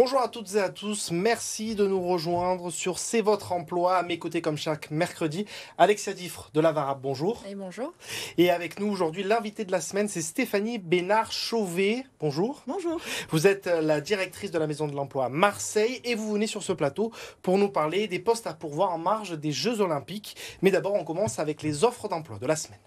Bonjour à toutes et à tous, merci de nous rejoindre sur C'est votre emploi, à mes côtés comme chaque mercredi, Alexia Diffre de l'Avarab, bonjour. Et bonjour. Et avec nous aujourd'hui, l'invité de la semaine, c'est Stéphanie Bénard-Chauvet, bonjour. Bonjour. Vous êtes euh, la directrice de la Maison de l'Emploi à Marseille et vous venez sur ce plateau pour nous parler des postes à pourvoir en marge des Jeux Olympiques. Mais d'abord, on commence avec les offres d'emploi de la semaine.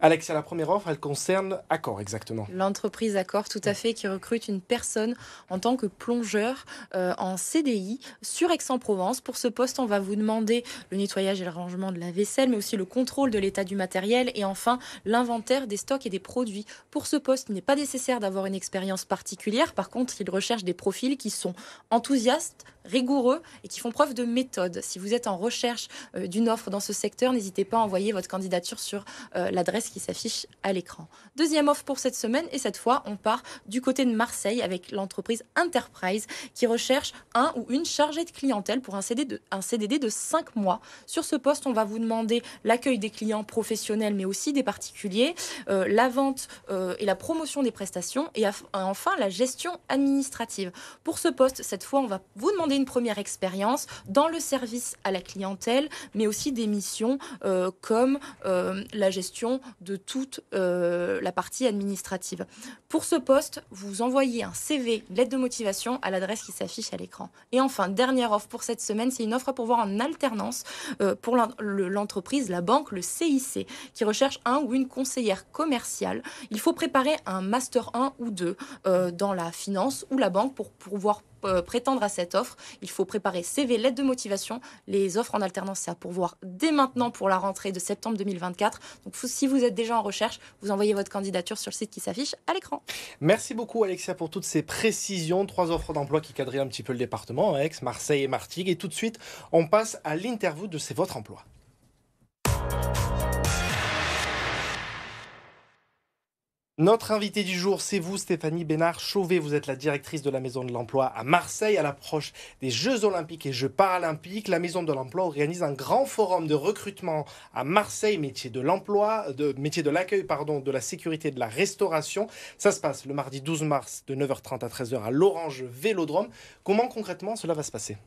Alexia, la première offre, elle concerne Accor exactement. L'entreprise Accor, tout à fait, qui recrute une personne en tant que plongeur euh, en CDI sur Aix-en-Provence. Pour ce poste, on va vous demander le nettoyage et le rangement de la vaisselle, mais aussi le contrôle de l'état du matériel et enfin l'inventaire des stocks et des produits. Pour ce poste, il n'est pas nécessaire d'avoir une expérience particulière. Par contre, il recherche des profils qui sont enthousiastes, rigoureux et qui font preuve de méthode. Si vous êtes en recherche euh, d'une offre dans ce secteur, n'hésitez pas à envoyer votre candidature sur euh, l'adresse qui s'affiche à l'écran. Deuxième offre pour cette semaine et cette fois on part du côté de Marseille avec l'entreprise Enterprise qui recherche un ou une chargée de clientèle pour un, CDD de 5 mois. Sur ce poste, on va vous demander l'accueil des clients professionnels mais aussi des particuliers, euh, la vente euh, et la promotion des prestations et enfin la gestion administrative. Pour ce poste, cette fois, on va vous demander une première expérience dans le service à la clientèle mais aussi des missions euh, comme la gestion de toute euh, la partie administrative. Pour ce poste, vous envoyez un CV, lettre de motivation à l'adresse qui s'affiche à l'écran. Et enfin, dernière offre pour cette semaine, c'est une offre pour voir en alternance euh, pour l'entreprise, la banque, le CIC, qui recherche un ou une conseillère commerciale. Il faut préparer un master 1 ou 2 euh, dans la finance ou la banque pour pouvoir euh, prétendre à cette offre, il faut préparer CV, lettre de motivation. Les offres en alternance, c'est à pourvoir dès maintenant pour la rentrée de septembre 2024. Donc si vous êtes déjà en recherche, vous envoyez votre candidature sur le site qui s'affiche à l'écran. Merci beaucoup Alexia pour toutes ces précisions. Trois offres d'emploi qui cadrent un petit peu le département, hein, Aix, Marseille et Martigues. Et tout de suite, on passe à l'interview de C'est votre emploi. Notre invité du jour, c'est vous, Stéphanie Bénard-Chauvet. Vous êtes la directrice de la Maison de l'Emploi à Marseille à l'approche des Jeux Olympiques et Jeux Paralympiques. La Maison de l'Emploi organise un grand forum de recrutement à Marseille, métier de l'emploi, de, métier de l'accueil, pardon, de la sécurité et de la restauration. Ça se passe le mardi 12 mars de 9h30 à 13h à l'Orange Vélodrome. Comment concrètement cela va se passer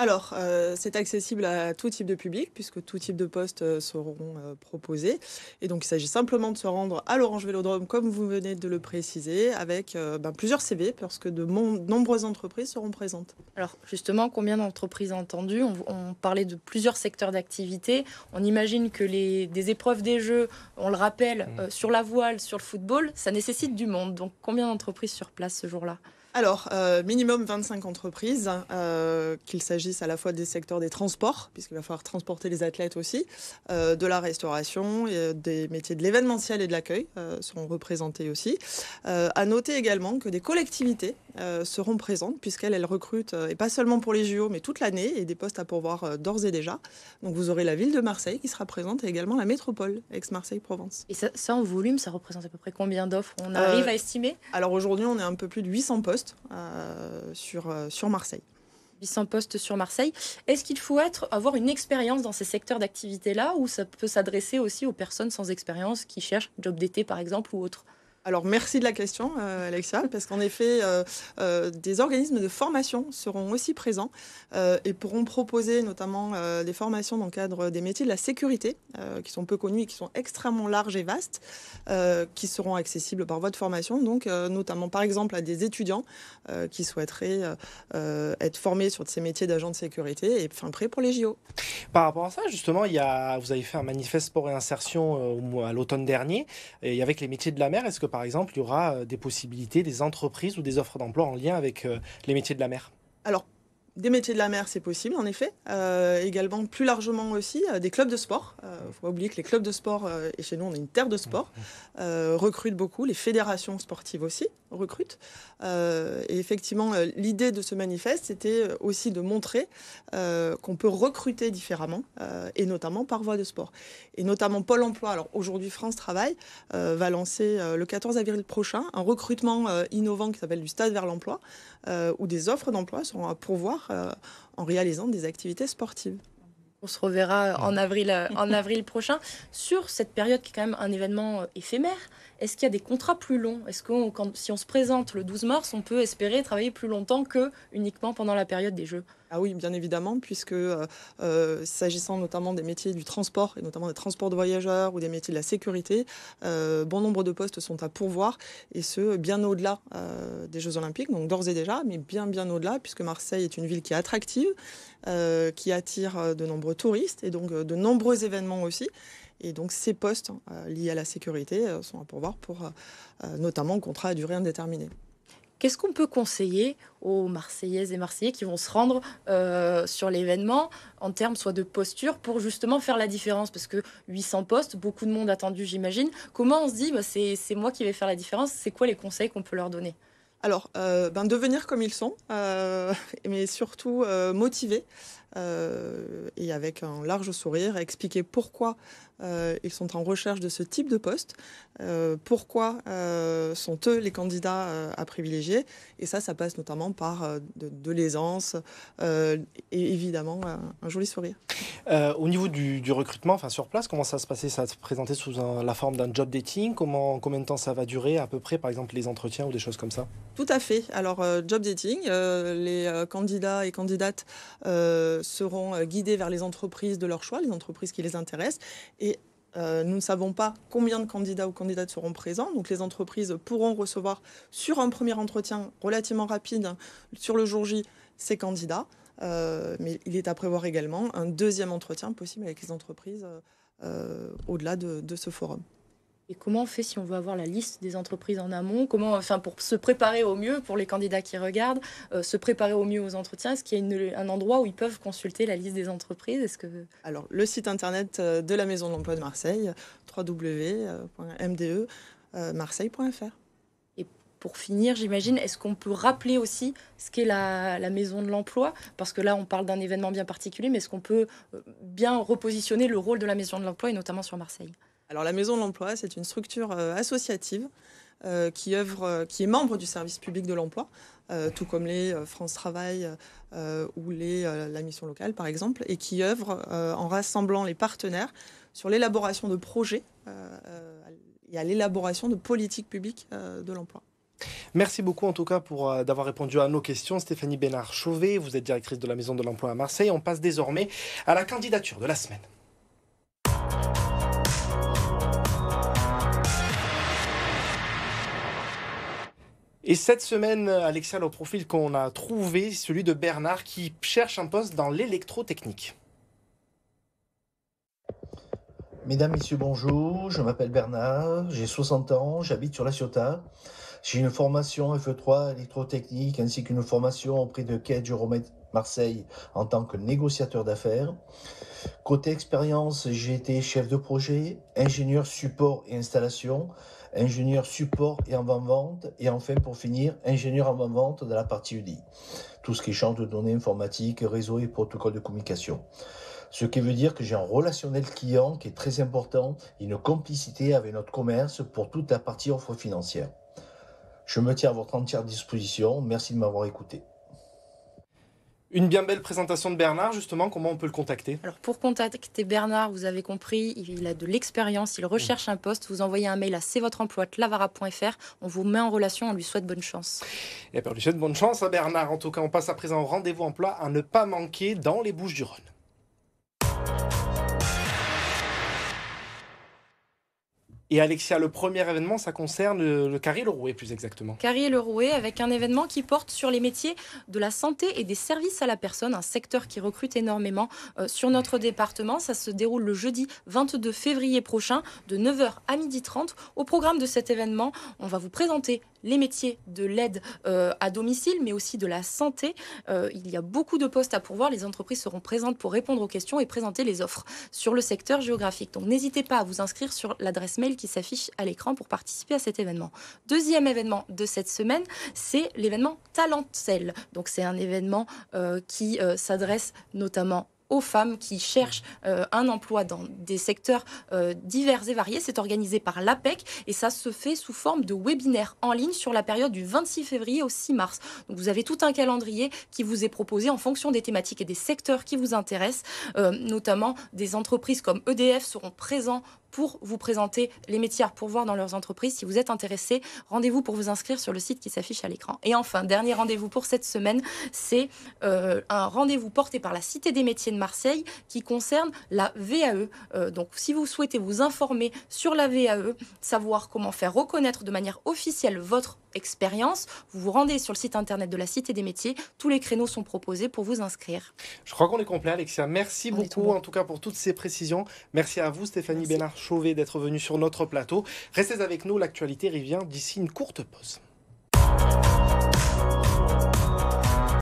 alors, euh, c'est accessible à tout type de public, puisque tout type de postes euh, seront euh, proposés. Et donc, il s'agit simplement de se rendre à l'Orange Vélodrome, comme vous venez de le préciser, avec ben, plusieurs CV, parce que de nombreuses entreprises seront présentes. Alors, justement, combien d'entreprises entendues on, on, parlait de plusieurs secteurs d'activité. On imagine que les, des épreuves des jeux, on le rappelle, mmh. sur la voile, sur le football, ça nécessite du monde. Donc, combien d'entreprises sur place ce jour-là alors, euh, minimum 25 entreprises, euh, qu'il s'agisse à la fois des secteurs des transports, puisqu'il va falloir transporter les athlètes aussi, euh, de la restauration, et des métiers de l'événementiel et de l'accueil sont représentés aussi. à noter également que des collectivités euh, seront présentes puisqu'elles elle recrutent, euh, et pas seulement pour les JO, mais toute l'année, et des postes à pourvoir euh, d'ores et déjà. Donc vous aurez la ville de Marseille qui sera présente et également la métropole, ex-Marseille-Provence. Et ça, en volume, ça représente à peu près combien d'offres On arrive à estimer Alors aujourd'hui, on est un peu plus de 800 postes sur, sur Marseille. 800 postes sur Marseille. Est-ce qu'il faut être, avoir une expérience dans ces secteurs d'activité-là ou ça peut s'adresser aussi aux personnes sans expérience qui cherchent job d'été par exemple ou autre alors merci de la question, euh, Alexia, parce qu'en effet, euh, euh, des organismes de formation seront aussi présents et pourront proposer notamment des formations dans le cadre des métiers de la sécurité, qui sont peu connus et qui sont extrêmement larges et vastes, qui seront accessibles par voie de formation, donc notamment par exemple à des étudiants qui souhaiteraient être formés sur ces métiers d'agents de sécurité et enfin prêt pour les JO. Par rapport à ça, justement, il vous avez fait un manifeste pour et à l'automne dernier, et avec les métiers de la mer, est-ce que par exemple, il y aura euh, des possibilités, des entreprises ou des offres d'emploi en lien avec euh, les métiers de la mer Alors des métiers de la mer, c'est possible, en effet. Euh, également, plus largement aussi, euh, des clubs de sport. Il euh, ne faut pas oublier que les clubs de sport, et chez nous, on a une terre de sport, mmh. recrutent beaucoup. Les fédérations sportives aussi recrutent. et effectivement, l'idée de ce manifeste, c'était aussi de montrer qu'on peut recruter différemment, et notamment par voie de sport. Et notamment Pôle emploi. Alors aujourd'hui, France Travail va lancer le 14 avril prochain un recrutement innovant qui s'appelle du stade vers l'emploi, où des offres d'emploi seront à pourvoir euh, en réalisant des activités sportives. On se reverra en avril, euh, en avril prochain sur cette période qui est quand même un événement euh, éphémère est-ce qu'il y a des contrats plus longs Est-ce que si on se présente le 12 mars, on peut espérer travailler plus longtemps que uniquement pendant la période des Jeux ah oui, bien évidemment, puisque euh, euh, s'agissant notamment des métiers du transport, et notamment des transports de voyageurs ou des métiers de la sécurité, euh, bon nombre de postes sont à pourvoir, et ce, bien au-delà des Jeux olympiques, donc d'ores et déjà, mais bien, bien au-delà, puisque Marseille est une ville qui est attractive, qui attire de nombreux touristes, et donc de nombreux événements aussi. Et donc ces postes euh, liés à la sécurité euh, sont à pourvoir pour euh, notamment contrat à durée indéterminée. Qu'est-ce qu'on peut conseiller aux Marseillaises et Marseillais qui vont se rendre sur l'événement en termes soit de posture pour justement faire la différence Parce que 800 postes, beaucoup de monde attendu, j'imagine. Comment on se dit, bah, c'est moi qui vais faire la différence C'est quoi les conseils qu'on peut leur donner alors, ben, devenir comme ils sont, mais surtout motivé. motivés, euh, et avec un large sourire, expliquer pourquoi euh, ils sont en recherche de ce type de poste, euh, pourquoi sont eux les candidats à privilégier. Et ça, ça passe notamment par de, l'aisance et évidemment un joli sourire. au niveau du, recrutement, enfin sur place, comment ça se passait Ça se présentait sous la forme d'un job dating comment, Combien de temps ça va durer à peu près, par exemple, les entretiens ou des choses comme ça Tout à fait. Alors, job dating, les candidats et candidates... Euh, seront euh, guidés vers les entreprises de leur choix, les entreprises qui les intéressent. Et euh, nous ne savons pas combien de candidats ou candidates seront présents. Donc les entreprises pourront recevoir sur un premier entretien relativement rapide, sur le jour J, ces candidats. mais il est à prévoir également un deuxième entretien possible avec les entreprises au-delà de, ce forum. Et comment on fait si on veut avoir la liste des entreprises en amont Comment, enfin, pour se préparer au mieux pour les candidats qui regardent, euh, se préparer au mieux aux entretiens Est-ce qu'il y a un endroit où ils peuvent consulter la liste des entreprises Est-ce que alors le site internet euh, de la Maison de l'emploi de Marseille, www.mde-marseille.fr. Euh, et pour finir, j'imagine, est-ce qu'on peut rappeler aussi ce qu'est la, la Maison de l'emploi Parce que là, on parle d'un événement bien particulier, mais est-ce qu'on peut bien repositionner le rôle de la Maison de l'emploi et notamment sur Marseille alors la Maison de l'Emploi, c'est une structure euh, associative euh, qui, œuvre, euh, qui est membre du service public de l'emploi, tout comme les France Travail ou les, la mission locale par exemple, et qui œuvre en rassemblant les partenaires sur l'élaboration de projets et à l'élaboration de politiques publiques de l'emploi. Merci beaucoup en tout cas pour d'avoir répondu à nos questions. Stéphanie Bénard-Chauvet, vous êtes directrice de la Maison de l'Emploi à Marseille. On passe désormais à la candidature de la semaine. Et cette semaine, Alexia, le profil qu'on a trouvé, celui de Bernard qui cherche un poste dans l'électrotechnique. Mesdames, Messieurs, bonjour, je m'appelle Bernard, j'ai 60 ans, j'habite sur la Ciotat. J'ai une formation FE3 électrotechnique ainsi qu'une formation auprès de Quai e du Marseille en tant que négociateur d'affaires. Côté expérience, j'ai été chef de projet, ingénieur support et installation, ingénieur support et avant-vente, et enfin pour finir, ingénieur avant-vente dans la partie UDI. Tout ce qui change de données informatiques, réseau et protocoles de communication. Ce qui veut dire que j'ai un relationnel client qui est très important, une complicité avec notre commerce pour toute la partie offre financière. Je me tiens à votre entière disposition. Merci de m'avoir écouté. Une bien belle présentation de Bernard, justement, comment on peut le contacter Alors pour contacter Bernard, vous avez compris, il a de l'expérience, il recherche un poste, vous envoyez un mail à cvotreemploi.lavara.fr, on vous met en relation, on lui souhaite bonne chance. Et eh bien, on lui souhaite bonne chance à hein, Bernard, en tout cas on passe à présent au rendez-vous emploi à ne pas manquer dans les Bouches du Rhône. Et Alexia, le premier événement, ça concerne le carrier le Rouet plus exactement. Carrier le Rouet avec un événement qui porte sur les métiers de la santé et des services à la personne, un secteur qui recrute énormément euh, sur notre département. Ça se déroule le jeudi 22 février prochain de 9h à 12h30. Au programme de cet événement, on va vous présenter les métiers de l'aide euh, à domicile, mais aussi de la santé. Euh, il y a beaucoup de postes à pourvoir. Les entreprises seront présentes pour répondre aux questions et présenter les offres sur le secteur géographique. Donc n'hésitez pas à vous inscrire sur l'adresse mail qui s'affiche à l'écran pour participer à cet événement. Deuxième événement de cette semaine, c'est l'événement Talentel. Donc c'est un événement euh, qui euh, s'adresse notamment aux femmes qui cherchent euh, un emploi dans des secteurs divers et variés. C'est organisé par l'APEC et ça se fait sous forme de webinaire en ligne sur la période du 26 février au 6 mars. Donc vous avez tout un calendrier qui vous est proposé en fonction des thématiques et des secteurs qui vous intéressent. notamment des entreprises comme EDF seront présents pour vous présenter les métiers à pourvoir dans leurs entreprises. Si vous êtes intéressé, rendez-vous pour vous inscrire sur le site qui s'affiche à l'écran. Et enfin, dernier rendez-vous pour cette semaine, c'est euh, un rendez-vous porté par la Cité des métiers de Marseille qui concerne la VAE. Euh, donc, si vous souhaitez vous informer sur la VAE, savoir comment faire reconnaître de manière officielle votre expérience. Vous vous rendez sur le site internet de la Cité des métiers. Tous les créneaux sont proposés pour vous inscrire. Je crois qu'on est complet, Alexia. Merci beaucoup, en tout cas, pour toutes ces précisions. Merci à vous, Stéphanie Bénard-Chauvet, d'être venue sur notre plateau. Restez avec nous. L'actualité revient d'ici une courte pause.